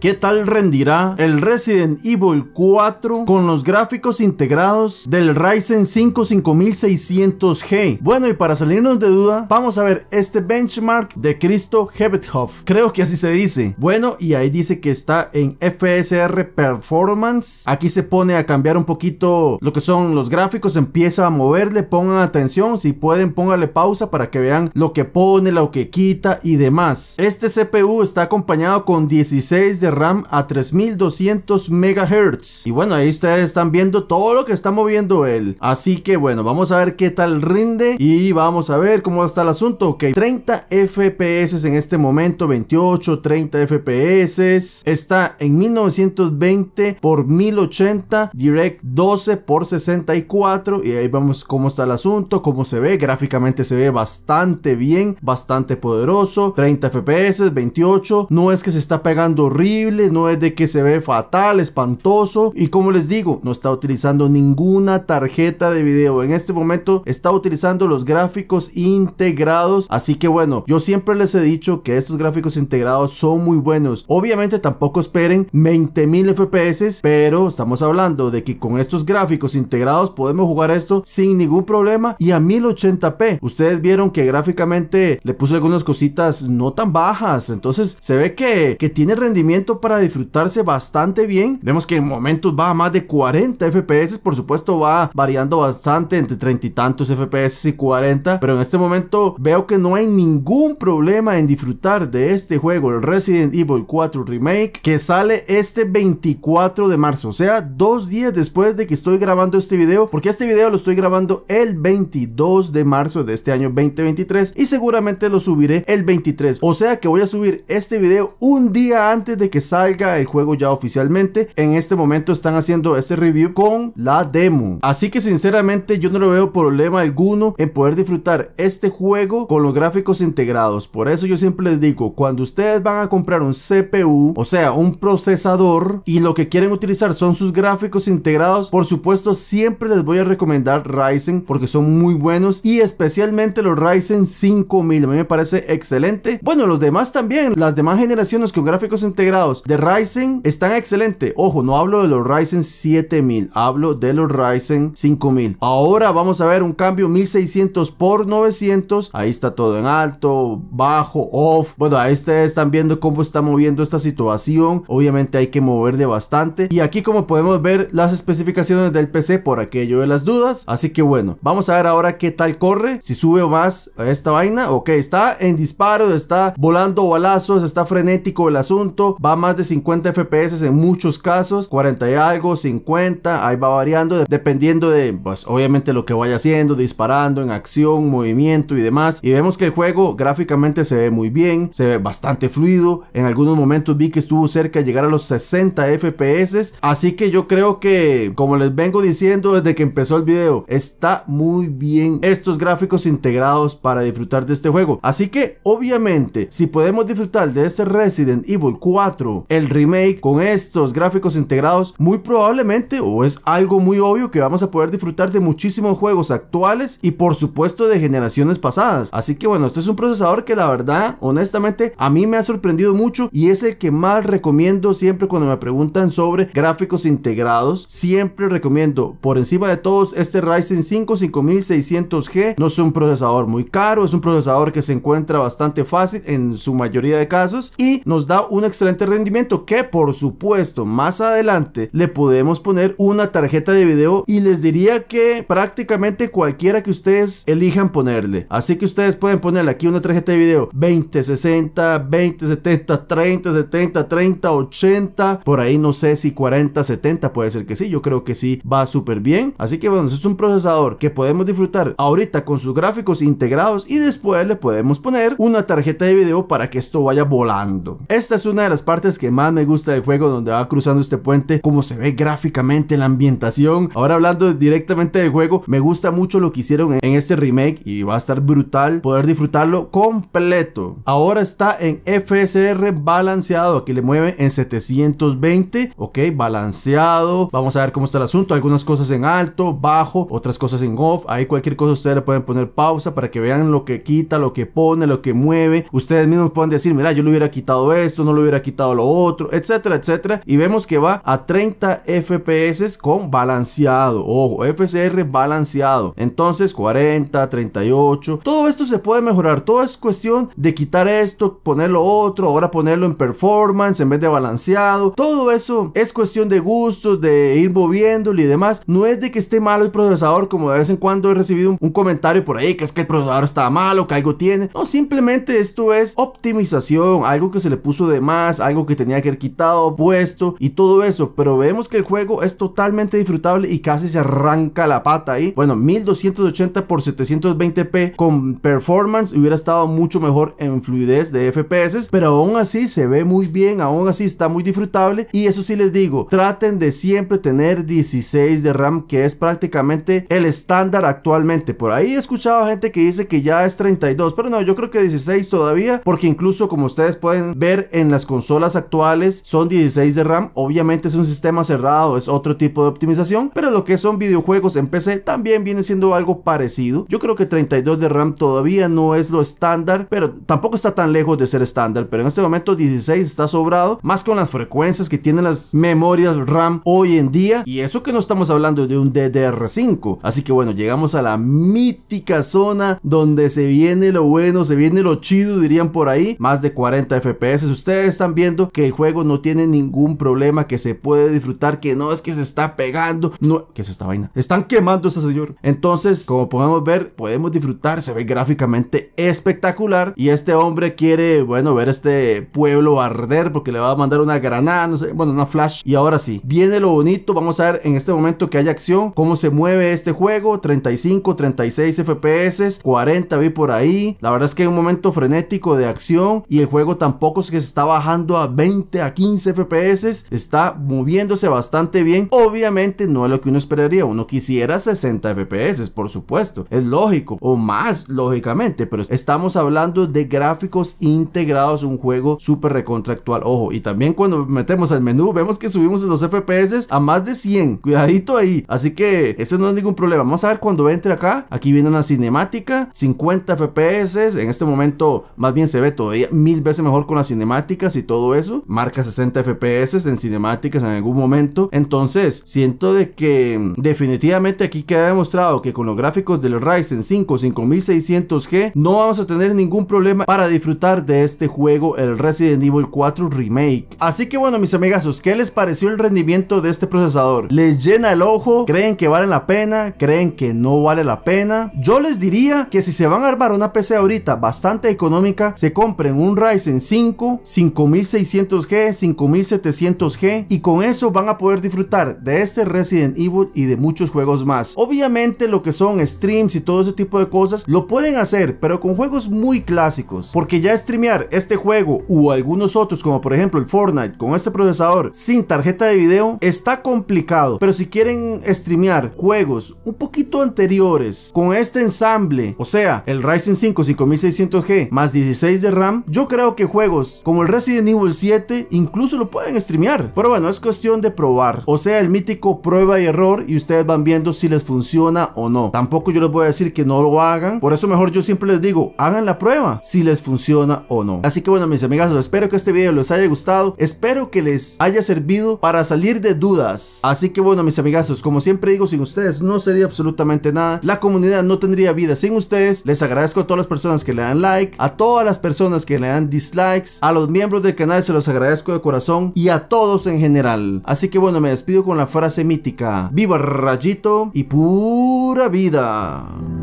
¿Qué tal rendirá el Resident Evil 4 con los gráficos integrados del Ryzen 5 5600G? Bueno, y para salirnos de duda, vamos a ver este benchmark de Cristo Hebethoff. Creo que así se dice. Bueno, y ahí dice que está en FSR Performance. Aquí se pone a cambiar un poquito lo que son los gráficos, empieza a moverle, pongan atención, si pueden pónganle pausa para que vean lo que pone, lo que quita y demás. Este CPU está acompañado con 16 de RAM a 3200 MHz. Y bueno, ahí ustedes están viendo todo lo que está moviendo él. Así que bueno, vamos a ver qué tal rinde y vamos a ver cómo está el asunto. Ok, 30 FPS en este momento, 28, 30 FPS. Está en 1920 por 1080, Direct 12 por 64 y ahí vamos cómo está el asunto, cómo se ve. Gráficamente se ve bastante bien, bastante poderoso. 30 FPS, 28. No es que se está pegando río no es de que se ve fatal, espantoso. Y como les digo, no está utilizando ninguna tarjeta de video. En este momento está utilizando los gráficos integrados. Así que bueno, yo siempre les he dicho que estos gráficos integrados son muy buenos. Obviamente tampoco esperen 20.000 FPS, pero estamos hablando de que con estos gráficos integrados podemos jugar esto sin ningún problema y a 1080p. Ustedes vieron que gráficamente le puse algunas cositas no tan bajas. Entonces se ve que, que tiene rendimiento para disfrutarse bastante bien. Vemos que en momentos va a más de 40 FPS, por supuesto va variando bastante entre 30 y tantos FPS y 40, pero en este momento veo que no hay ningún problema en disfrutar de este juego, el Resident Evil 4 Remake, que sale este 24 de marzo, o sea, dos días después de que estoy grabando este video, porque este video lo estoy grabando el 22 de marzo de este año 2023 y seguramente lo subiré el 23, o sea que voy a subir este video un día antes de que salga el juego ya oficialmente. En este momento están haciendo este review con la demo. Así que sinceramente yo no le veo problema alguno en poder disfrutar este juego con los gráficos integrados. Por eso yo siempre les digo, cuando ustedes van a comprar un CPU, o sea, un procesador, y lo que quieren utilizar son sus gráficos integrados, por supuesto siempre les voy a recomendar Ryzen porque son muy buenos y especialmente los Ryzen 5000. A mí me parece excelente. Bueno, los demás también, las demás generaciones con gráficos integrados de Ryzen están excelentes. Ojo, no hablo de los Ryzen 7000, hablo de los Ryzen 5000. Ahora vamos a ver un cambio 1600 por 900. Ahí está todo en alto, bajo, off. Bueno, ahí ustedes están viendo cómo está moviendo esta situación. Obviamente hay que mover de bastante. Y aquí como podemos ver las especificaciones del PC por aquello de las dudas. Así que bueno, vamos a ver ahora qué tal corre. Si sube más esta vaina. Ok, está en disparo está volando balazos, está frenético el asunto va más de 50 FPS en muchos casos, 40 y algo, 50, ahí va variando dependiendo de, pues obviamente lo que vaya haciendo, disparando en acción, movimiento y demás. Y vemos que el juego gráficamente se ve muy bien, se ve bastante fluido, en algunos momentos vi que estuvo cerca de llegar a los 60 FPS, así que yo creo que, como les vengo diciendo desde que empezó el video, está muy bien estos gráficos integrados para disfrutar de este juego. Así que, obviamente, si podemos disfrutar de este Resident Evil 4, el remake con estos gráficos integrados muy probablemente o es algo muy obvio que vamos a poder disfrutar de muchísimos juegos actuales y por supuesto de generaciones pasadas. Así que bueno, este es un procesador que la verdad, honestamente, a mí me ha sorprendido mucho y es el que más recomiendo siempre cuando me preguntan sobre gráficos integrados. Siempre recomiendo por encima de todos este Ryzen 5 5600G. No es un procesador muy caro, es un procesador que se encuentra bastante fácil en su mayoría de casos y nos da un excelente este rendimiento que por supuesto más adelante le podemos poner una tarjeta de video y les diría que prácticamente cualquiera que ustedes elijan ponerle. Así que ustedes pueden ponerle aquí una tarjeta de video 30 70 30 80 por ahí no sé si 40 70 puede ser que sí, yo creo que sí va súper bien. Así que bueno, es un procesador que podemos disfrutar ahorita con sus gráficos integrados y después le podemos poner una tarjeta de video para que esto vaya volando. Esta es una de las partes partes que más me gusta del juego, donde va cruzando este puente, como se ve gráficamente la ambientación. Ahora hablando directamente del juego, me gusta mucho lo que hicieron en este remake y va a estar brutal poder disfrutarlo completo. Ahora está en FSR balanceado, aquí le mueve en 720, ok, balanceado. Vamos a ver cómo está el asunto, algunas cosas en alto, bajo, otras cosas en off. Ahí cualquier cosa ustedes le pueden poner pausa para que vean lo que quita, lo que pone, lo que mueve. Ustedes mismos pueden decir, mira, yo le hubiera quitado esto, no lo hubiera quitado lo otro, etcétera, etcétera. Y vemos que va a 30 FPS con balanceado. Ojo, FCR balanceado. Entonces 40, 38. Todo esto se puede mejorar. Todo es cuestión de quitar esto, ponerlo otro, ahora ponerlo en performance en vez de balanceado. Todo eso es cuestión de gustos, de ir moviéndolo y demás. No es de que esté malo el procesador, como de vez en cuando he recibido un, comentario por ahí que es que el procesador está malo, que algo tiene. No, simplemente esto es optimización, algo que se le puso de más, algo que tenía que haber quitado, puesto y todo eso. Pero vemos que el juego es totalmente disfrutable y casi se arranca la pata ahí. Bueno, 1280 x 720p con performance hubiera estado mucho mejor en fluidez de FPS, pero aún así se ve muy bien, aún así está muy disfrutable y eso sí les digo, traten de siempre tener 16 de RAM que es prácticamente el estándar actualmente. Por ahí he escuchado gente que dice que ya es 32, pero no, yo creo que 16 todavía porque incluso como ustedes pueden ver en las consolas las actuales son 16 de RAM, obviamente es un sistema cerrado, es otro tipo de optimización, pero lo que son videojuegos en PC también viene siendo algo parecido. Yo creo que 32 de RAM todavía no es lo estándar, pero tampoco está tan lejos de ser estándar, pero en este momento 16 está sobrado, más con las frecuencias que tienen las memorias RAM hoy en día, y eso que no estamos hablando de un DDR5. Así que bueno, llegamos a la mítica zona donde se viene lo bueno, se viene lo chido, dirían por ahí, más de 40 FPS. Ustedes también que el juego no tiene ningún problema, que se puede disfrutar, que no es que se está pegando, no, que es esta vaina. Están quemando este ese señor. Entonces, como podemos ver, podemos disfrutar, se ve gráficamente espectacular y este hombre quiere, bueno, ver este pueblo arder porque le va a mandar una granada, no sé, bueno, una flash. Y ahora sí, viene lo bonito, vamos a ver en este momento que hay acción, cómo se mueve este juego, 35, 36 FPS, 40 vi por ahí. La verdad es que hay un momento frenético de acción y el juego tampoco es que se está bajando a 20 a 15 FPS, está moviéndose bastante bien. Obviamente no es lo que uno esperaría, uno quisiera 60 FPS, por supuesto, es lógico o más lógicamente, pero estamos hablando de gráficos integrados un juego súper recontractual. Ojo, y también cuando metemos al menú vemos que subimos los FPS a más de 100. Cuidadito ahí. Así que ese no es ningún problema. Vamos a ver cuando entre acá. Aquí viene una cinemática, 50 FPS. En este momento más bien se ve todavía mil veces mejor con las cinemáticas y todo eso, marca 60 FPS en cinemáticas en algún momento. Entonces, siento de que mm, definitivamente aquí queda demostrado que con los gráficos del Ryzen 5 5600G no vamos a tener ningún problema para disfrutar de este juego, el Resident Evil 4 Remake. Así que bueno, mis amigazos, ¿qué les pareció el rendimiento de este procesador? ¿Les llena el ojo? ¿Creen que vale la pena? ¿Creen que no vale la pena? Yo les diría que si se van a armar una PC ahorita bastante económica, se compren un Ryzen 5 5600 g 5700G y con eso van a poder disfrutar de este Resident Evil y de muchos juegos más. Obviamente lo que son streams y todo ese tipo de cosas lo pueden hacer, pero con juegos muy clásicos, porque ya streamear este juego O algunos otros como por ejemplo el Fortnite con este procesador sin tarjeta de video está complicado, pero si quieren streamear juegos un poquito anteriores con este ensamble, o sea, el Ryzen 5 5600G más 16 de RAM, yo creo que juegos como el Resident Evil 7, incluso lo pueden streamear. Pero bueno, es cuestión de probar. O sea, el mítico prueba y error y ustedes van viendo si les funciona o no. Tampoco yo les voy a decir que no lo hagan. Por eso mejor yo siempre les digo, hagan la prueba si les funciona o no. Así que bueno, mis amigazos espero que este video les haya gustado. Espero que les haya servido para salir de dudas. Así que bueno, mis amigazos, como siempre digo, sin ustedes no sería absolutamente nada. La comunidad no tendría vida sin ustedes. Les agradezco a todas las personas que le dan like, a todas las personas que le dan dislikes, a los miembros del canal se los agradezco de corazón y a todos en general. Así que bueno, me despido con la frase mítica. Viva Rayito y pura vida.